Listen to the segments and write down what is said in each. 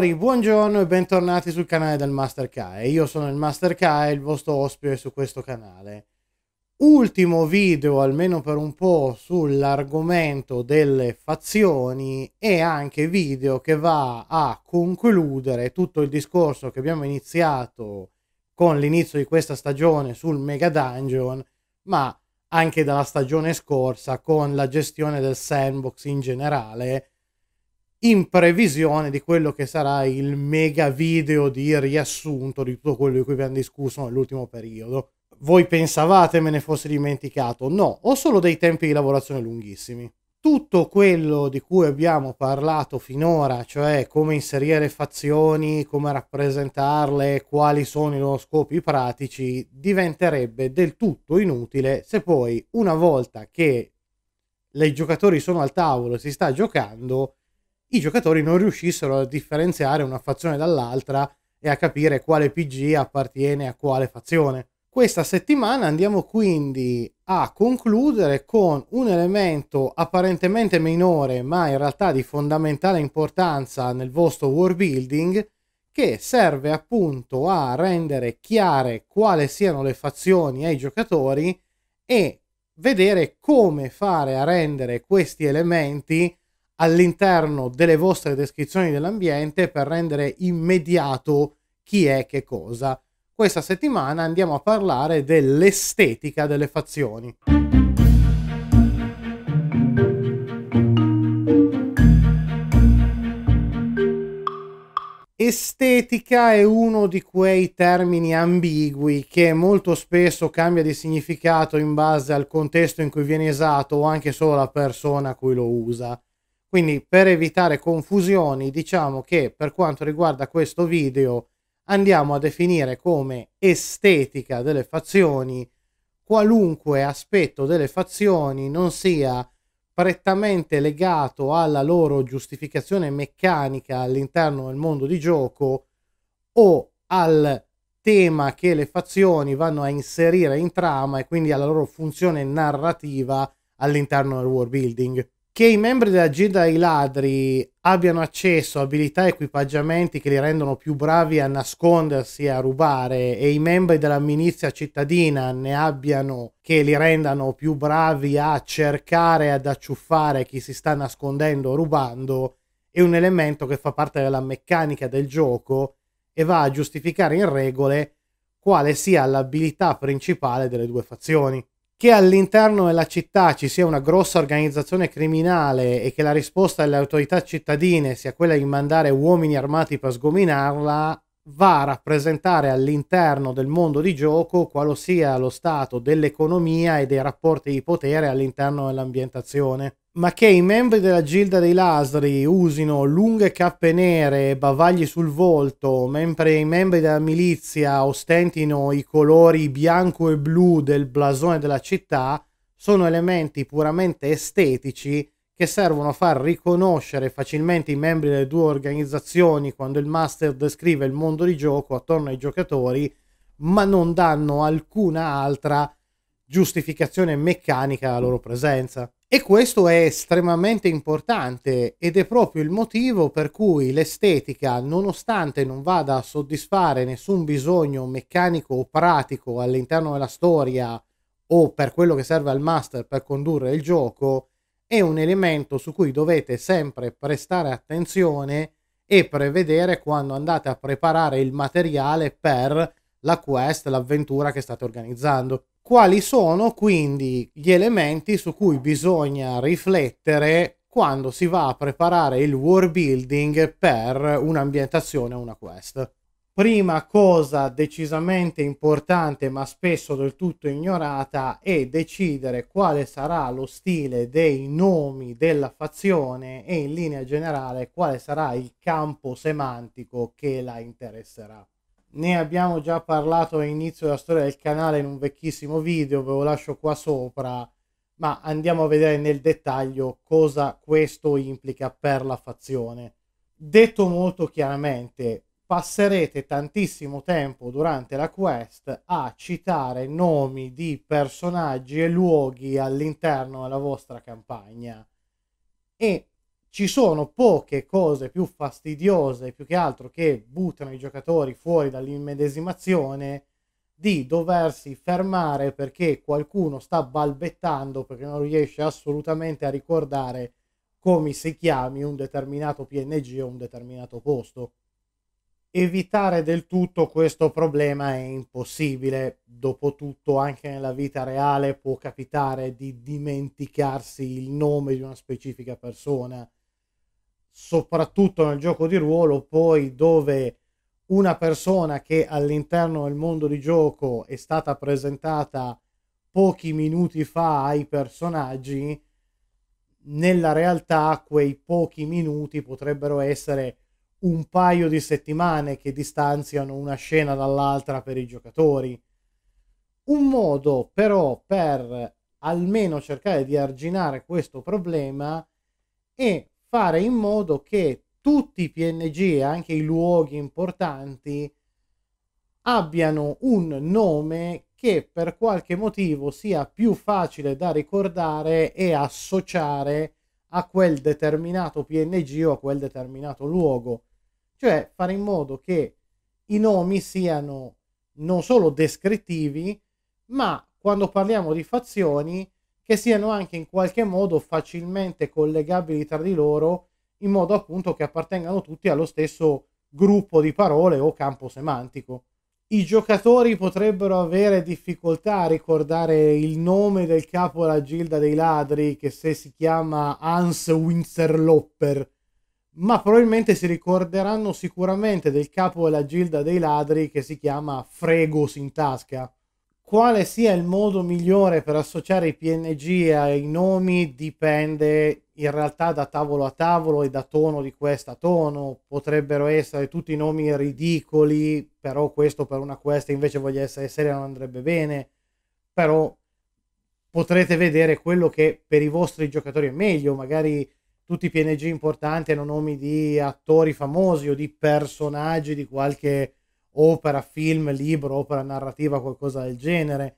signori, buongiorno e bentornati sul canale del Master Kai. Io sono il Master Kai, il vostro ospite su questo canale. Ultimo video, almeno per un po', sull'argomento delle fazioni e anche video che va a concludere tutto il discorso che abbiamo iniziato con l'inizio di questa stagione sul Mega Dungeon, ma anche dalla stagione scorsa con la gestione del sandbox in generale in previsione di quello che sarà il mega video di riassunto di tutto quello di cui abbiamo discusso nell'ultimo periodo. Voi pensavate me ne fosse dimenticato? No, ho solo dei tempi di lavorazione lunghissimi. Tutto quello di cui abbiamo parlato finora, cioè come inserire fazioni, come rappresentarle, quali sono i loro scopi pratici, diventerebbe del tutto inutile se poi una volta che i giocatori sono al tavolo e si sta giocando, i giocatori non riuscissero a differenziare una fazione dall'altra e a capire quale PG appartiene a quale fazione. Questa settimana andiamo quindi a concludere con un elemento apparentemente minore ma in realtà di fondamentale importanza nel vostro world building che serve appunto a rendere chiare quali siano le fazioni ai giocatori e vedere come fare a rendere questi elementi all'interno delle vostre descrizioni dell'ambiente per rendere immediato chi è che cosa. Questa settimana andiamo a parlare dell'estetica delle fazioni. Estetica è uno di quei termini ambigui che molto spesso cambia di significato in base al contesto in cui viene usato o anche solo alla persona a cui lo usa. Quindi per evitare confusioni diciamo che per quanto riguarda questo video andiamo a definire come estetica delle fazioni qualunque aspetto delle fazioni non sia prettamente legato alla loro giustificazione meccanica all'interno del mondo di gioco o al tema che le fazioni vanno a inserire in trama e quindi alla loro funzione narrativa all'interno del world building che i membri della Gilda dei Ladri abbiano accesso a abilità e equipaggiamenti che li rendono più bravi a nascondersi e a rubare e i membri della milizia cittadina ne abbiano che li rendano più bravi a cercare ad acciuffare chi si sta nascondendo o rubando è un elemento che fa parte della meccanica del gioco e va a giustificare in regole quale sia l'abilità principale delle due fazioni che all'interno della città ci sia una grossa organizzazione criminale e che la risposta delle autorità cittadine sia quella di mandare uomini armati per sgominarla, va a rappresentare all'interno del mondo di gioco quale sia lo stato dell'economia e dei rapporti di potere all'interno dell'ambientazione ma che i membri della Gilda dei Lasri usino lunghe cappe nere e bavagli sul volto, mentre i membri della milizia ostentino i colori bianco e blu del blasone della città, sono elementi puramente estetici che servono a far riconoscere facilmente i membri delle due organizzazioni quando il master descrive il mondo di gioco attorno ai giocatori, ma non danno alcuna altra giustificazione meccanica alla loro presenza. E questo è estremamente importante ed è proprio il motivo per cui l'estetica, nonostante non vada a soddisfare nessun bisogno meccanico o pratico all'interno della storia o per quello che serve al master per condurre il gioco, è un elemento su cui dovete sempre prestare attenzione e prevedere quando andate a preparare il materiale per la quest, l'avventura che state organizzando quali sono quindi gli elementi su cui bisogna riflettere quando si va a preparare il world building per un'ambientazione o una quest. Prima cosa decisamente importante ma spesso del tutto ignorata è decidere quale sarà lo stile dei nomi della fazione e in linea generale quale sarà il campo semantico che la interesserà ne abbiamo già parlato all'inizio della storia del canale in un vecchissimo video, ve lo lascio qua sopra, ma andiamo a vedere nel dettaglio cosa questo implica per la fazione. Detto molto chiaramente, passerete tantissimo tempo durante la quest a citare nomi di personaggi e luoghi all'interno della vostra campagna e ci sono poche cose più fastidiose, più che altro che buttano i giocatori fuori dall'immedesimazione di doversi fermare perché qualcuno sta balbettando perché non riesce assolutamente a ricordare come si chiami un determinato PNG o un determinato posto. Evitare del tutto questo problema è impossibile, dopotutto anche nella vita reale può capitare di dimenticarsi il nome di una specifica persona soprattutto nel gioco di ruolo, poi dove una persona che all'interno del mondo di gioco è stata presentata pochi minuti fa ai personaggi, nella realtà quei pochi minuti potrebbero essere un paio di settimane che distanziano una scena dall'altra per i giocatori. Un modo però per almeno cercare di arginare questo problema è fare in modo che tutti i PNG, anche i luoghi importanti, abbiano un nome che per qualche motivo sia più facile da ricordare e associare a quel determinato PNG o a quel determinato luogo. Cioè fare in modo che i nomi siano non solo descrittivi, ma quando parliamo di fazioni che siano anche in qualche modo facilmente collegabili tra di loro in modo appunto che appartengano tutti allo stesso gruppo di parole o campo semantico. I giocatori potrebbero avere difficoltà a ricordare il nome del capo della Gilda dei Ladri, che se si chiama Hans Winzerlopper, ma probabilmente si ricorderanno sicuramente del capo della Gilda dei Ladri che si chiama Fregos in tasca. Quale sia il modo migliore per associare i PNG ai nomi dipende in realtà da tavolo a tavolo e da tono di questa a tono. Potrebbero essere tutti nomi ridicoli, però questo per una quest invece voglia essere seria non andrebbe bene. Però potrete vedere quello che per i vostri giocatori è meglio, magari tutti i PNG importanti hanno nomi di attori famosi o di personaggi di qualche opera, film, libro, opera narrativa, qualcosa del genere.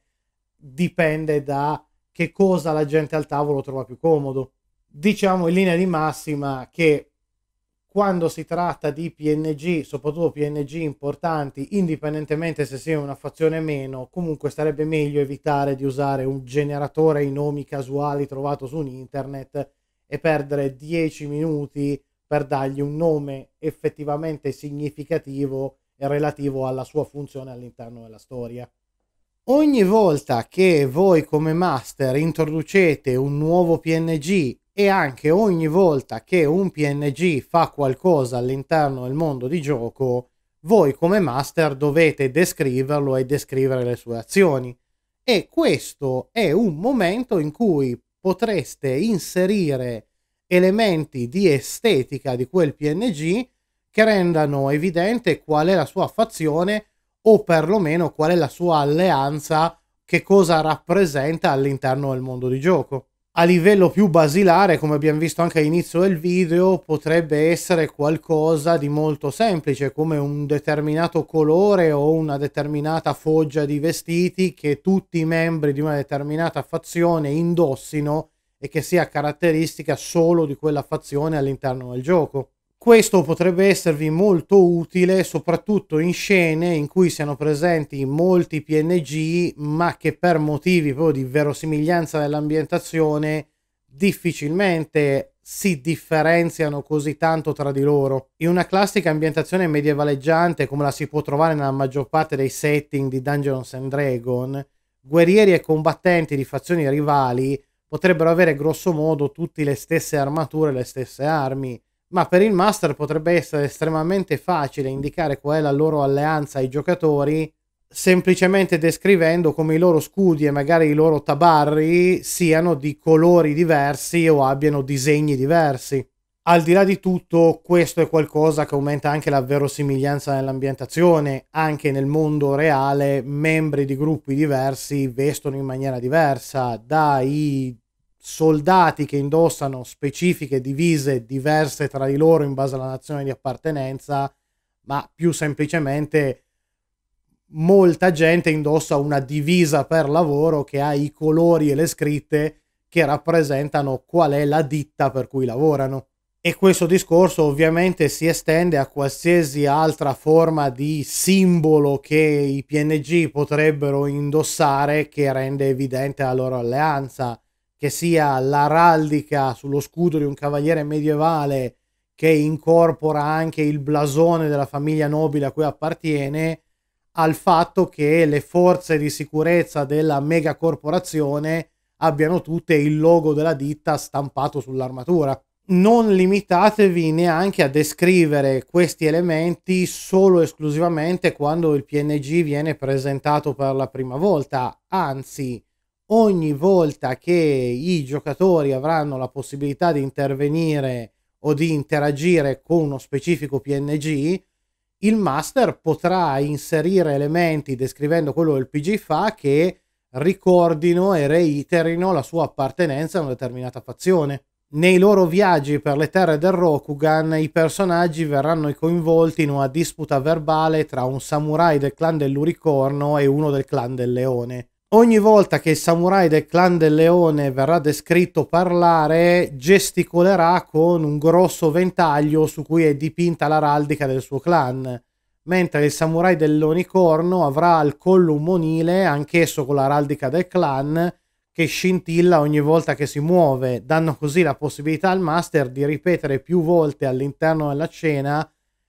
Dipende da che cosa la gente al tavolo trova più comodo. Diciamo in linea di massima che quando si tratta di PNG, soprattutto PNG importanti, indipendentemente se sia una fazione o meno, comunque sarebbe meglio evitare di usare un generatore ai nomi casuali trovato su internet e perdere 10 minuti per dargli un nome effettivamente significativo e relativo alla sua funzione all'interno della storia. Ogni volta che voi come master introducete un nuovo PNG e anche ogni volta che un PNG fa qualcosa all'interno del mondo di gioco, voi come master dovete descriverlo e descrivere le sue azioni. E questo è un momento in cui potreste inserire elementi di estetica di quel PNG che rendano evidente qual è la sua fazione o perlomeno qual è la sua alleanza, che cosa rappresenta all'interno del mondo di gioco. A livello più basilare, come abbiamo visto anche all'inizio del video, potrebbe essere qualcosa di molto semplice, come un determinato colore o una determinata foggia di vestiti che tutti i membri di una determinata fazione indossino e che sia caratteristica solo di quella fazione all'interno del gioco. Questo potrebbe esservi molto utile soprattutto in scene in cui siano presenti molti PNG ma che per motivi proprio di verosimiglianza dell'ambientazione difficilmente si differenziano così tanto tra di loro. In una classica ambientazione medievaleggiante come la si può trovare nella maggior parte dei setting di Dungeons and Dragons, guerrieri e combattenti di fazioni rivali potrebbero avere grossomodo tutte le stesse armature e le stesse armi ma per il master potrebbe essere estremamente facile indicare qual è la loro alleanza ai giocatori semplicemente descrivendo come i loro scudi e magari i loro tabarri siano di colori diversi o abbiano disegni diversi. Al di là di tutto, questo è qualcosa che aumenta anche la verosimiglianza nell'ambientazione, anche nel mondo reale membri di gruppi diversi vestono in maniera diversa, dai soldati che indossano specifiche divise diverse tra di loro in base alla nazione di appartenenza, ma più semplicemente molta gente indossa una divisa per lavoro che ha i colori e le scritte che rappresentano qual è la ditta per cui lavorano. E questo discorso ovviamente si estende a qualsiasi altra forma di simbolo che i PNG potrebbero indossare che rende evidente la loro alleanza che sia l'araldica sullo scudo di un cavaliere medievale che incorpora anche il blasone della famiglia nobile a cui appartiene, al fatto che le forze di sicurezza della megacorporazione abbiano tutte il logo della ditta stampato sull'armatura. Non limitatevi neanche a descrivere questi elementi solo esclusivamente quando il PNG viene presentato per la prima volta, anzi ogni volta che i giocatori avranno la possibilità di intervenire o di interagire con uno specifico PNG, il master potrà inserire elementi descrivendo quello che il PG fa che ricordino e reiterino la sua appartenenza a una determinata fazione. Nei loro viaggi per le terre del Rokugan, i personaggi verranno coinvolti in una disputa verbale tra un samurai del clan dell'Uricorno e uno del clan del Leone. Ogni volta che il samurai del clan del leone verrà descritto parlare, gesticolerà con un grosso ventaglio su cui è dipinta l'araldica del suo clan, mentre il samurai dell'onicorno avrà al collo un monile, anch'esso con l'araldica del clan, che scintilla ogni volta che si muove, dando così la possibilità al master di ripetere più volte all'interno della scena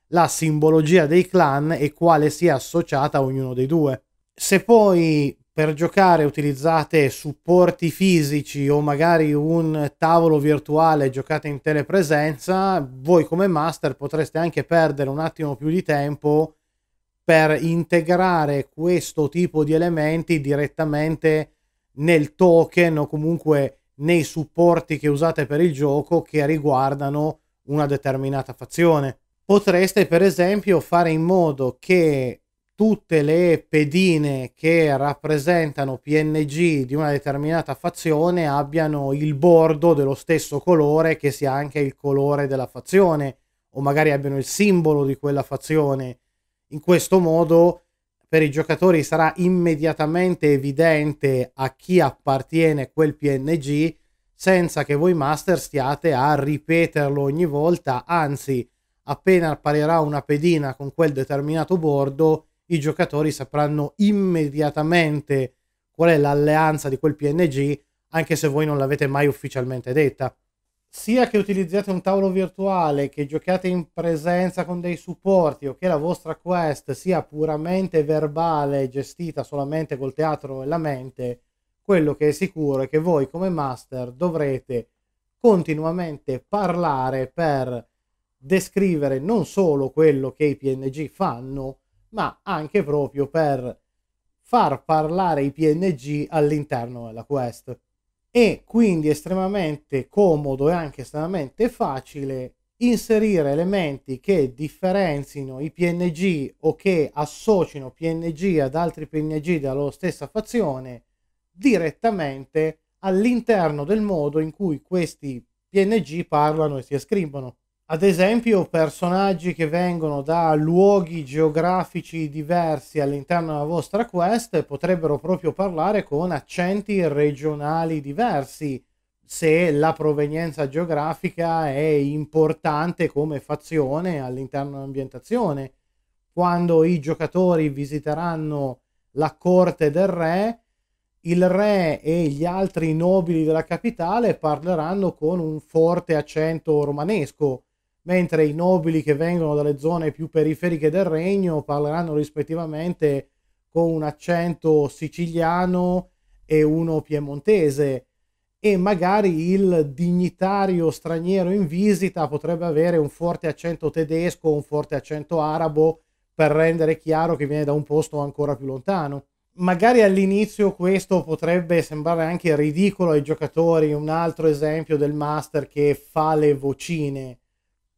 la simbologia dei clan e quale sia associata a ognuno dei due. Se poi per giocare utilizzate supporti fisici o magari un tavolo virtuale giocate in telepresenza, voi come master potreste anche perdere un attimo più di tempo per integrare questo tipo di elementi direttamente nel token o comunque nei supporti che usate per il gioco che riguardano una determinata fazione. Potreste per esempio fare in modo che tutte le pedine che rappresentano PNG di una determinata fazione abbiano il bordo dello stesso colore che sia anche il colore della fazione o magari abbiano il simbolo di quella fazione. In questo modo per i giocatori sarà immediatamente evidente a chi appartiene quel PNG senza che voi master stiate a ripeterlo ogni volta, anzi appena apparirà una pedina con quel determinato bordo i giocatori sapranno immediatamente qual è l'alleanza di quel PNG, anche se voi non l'avete mai ufficialmente detta. Sia che utilizziate un tavolo virtuale, che giochiate in presenza con dei supporti o che la vostra quest sia puramente verbale, gestita solamente col teatro e la mente, quello che è sicuro è che voi come master dovrete continuamente parlare per descrivere non solo quello che i PNG fanno, ma anche proprio per far parlare i PNG all'interno della quest. E quindi estremamente comodo e anche estremamente facile inserire elementi che differenzino i PNG o che associano PNG ad altri PNG della loro stessa fazione direttamente all'interno del modo in cui questi PNG parlano e si esprimono ad esempio personaggi che vengono da luoghi geografici diversi all'interno della vostra quest potrebbero proprio parlare con accenti regionali diversi se la provenienza geografica è importante come fazione all'interno dell'ambientazione. Quando i giocatori visiteranno la corte del re, il re e gli altri nobili della capitale parleranno con un forte accento romanesco mentre i nobili che vengono dalle zone più periferiche del regno parleranno rispettivamente con un accento siciliano e uno piemontese e magari il dignitario straniero in visita potrebbe avere un forte accento tedesco un forte accento arabo per rendere chiaro che viene da un posto ancora più lontano. Magari all'inizio questo potrebbe sembrare anche ridicolo ai giocatori, un altro esempio del master che fa le vocine,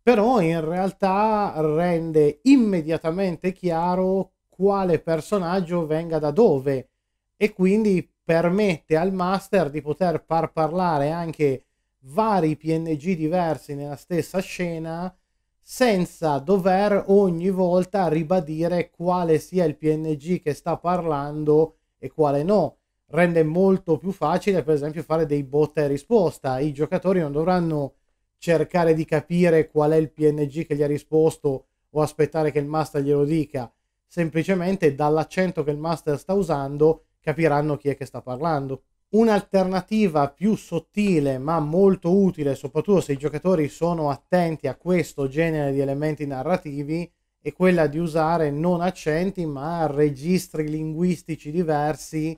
però in realtà rende immediatamente chiaro quale personaggio venga da dove e quindi permette al master di poter far parlare anche vari PNG diversi nella stessa scena senza dover ogni volta ribadire quale sia il PNG che sta parlando e quale no. Rende molto più facile, per esempio, fare dei botta e risposta. I giocatori non dovranno cercare di capire qual è il PNG che gli ha risposto o aspettare che il master glielo dica, semplicemente dall'accento che il master sta usando capiranno chi è che sta parlando. Un'alternativa più sottile ma molto utile, soprattutto se i giocatori sono attenti a questo genere di elementi narrativi, è quella di usare non accenti ma registri linguistici diversi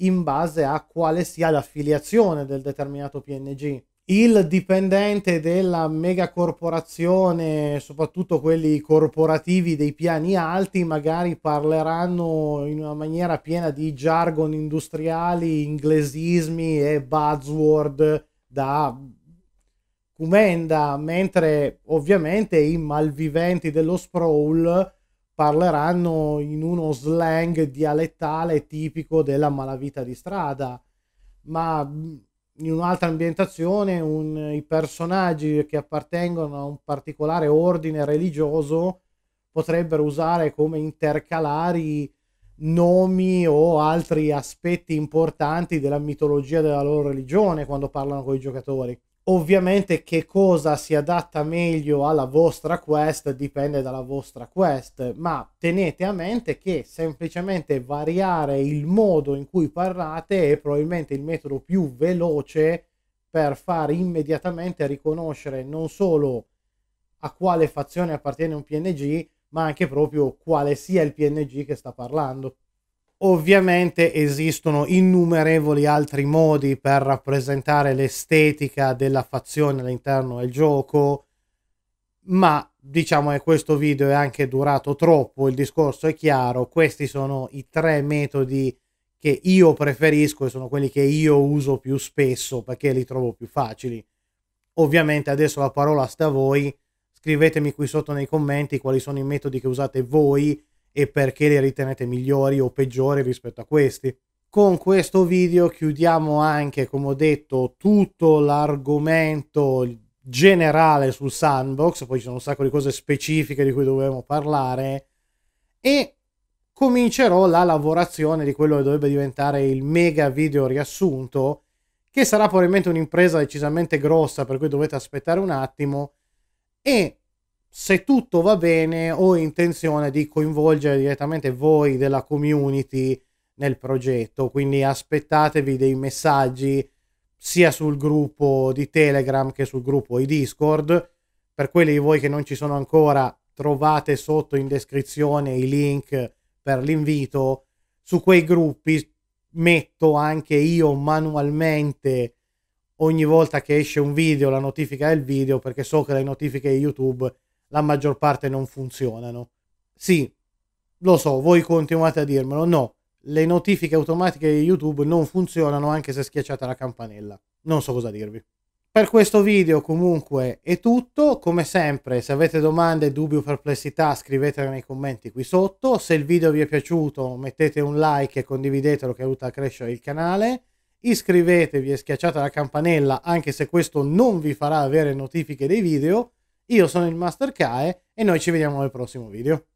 in base a quale sia l'affiliazione del determinato PNG il dipendente della megacorporazione, soprattutto quelli corporativi dei piani alti, magari parleranno in una maniera piena di jargon industriali, inglesismi e buzzword da cumenda, mentre ovviamente i malviventi dello sprawl parleranno in uno slang dialettale tipico della malavita di strada. Ma in un'altra ambientazione un, i personaggi che appartengono a un particolare ordine religioso potrebbero usare come intercalari nomi o altri aspetti importanti della mitologia della loro religione quando parlano con i giocatori. Ovviamente che cosa si adatta meglio alla vostra quest dipende dalla vostra quest, ma tenete a mente che semplicemente variare il modo in cui parlate è probabilmente il metodo più veloce per far immediatamente riconoscere non solo a quale fazione appartiene un PNG, ma anche proprio quale sia il PNG che sta parlando. Ovviamente esistono innumerevoli altri modi per rappresentare l'estetica della fazione all'interno del gioco, ma diciamo che questo video è anche durato troppo, il discorso è chiaro, questi sono i tre metodi che io preferisco e sono quelli che io uso più spesso perché li trovo più facili. Ovviamente adesso la parola sta a voi, scrivetemi qui sotto nei commenti quali sono i metodi che usate voi e perché le ritenete migliori o peggiori rispetto a questi. Con questo video chiudiamo anche, come ho detto, tutto l'argomento generale sul sandbox, poi ci sono un sacco di cose specifiche di cui dovremo parlare e comincerò la lavorazione di quello che dovrebbe diventare il mega video riassunto, che sarà probabilmente un'impresa decisamente grossa per cui dovete aspettare un attimo e se tutto va bene ho intenzione di coinvolgere direttamente voi della community nel progetto, quindi aspettatevi dei messaggi sia sul gruppo di Telegram che sul gruppo di Discord. Per quelli di voi che non ci sono ancora, trovate sotto in descrizione i link per l'invito. Su quei gruppi metto anche io manualmente ogni volta che esce un video la notifica del video perché so che le notifiche di YouTube la maggior parte non funzionano. Sì, lo so, voi continuate a dirmelo, no, le notifiche automatiche di YouTube non funzionano anche se schiacciate la campanella. Non so cosa dirvi. Per questo video comunque è tutto, come sempre se avete domande, dubbi o perplessità scrivetele nei commenti qui sotto, se il video vi è piaciuto mettete un like e condividetelo che aiuta a crescere il canale, iscrivetevi e schiacciate la campanella anche se questo non vi farà avere notifiche dei video io sono il Master Kae e noi ci vediamo al prossimo video.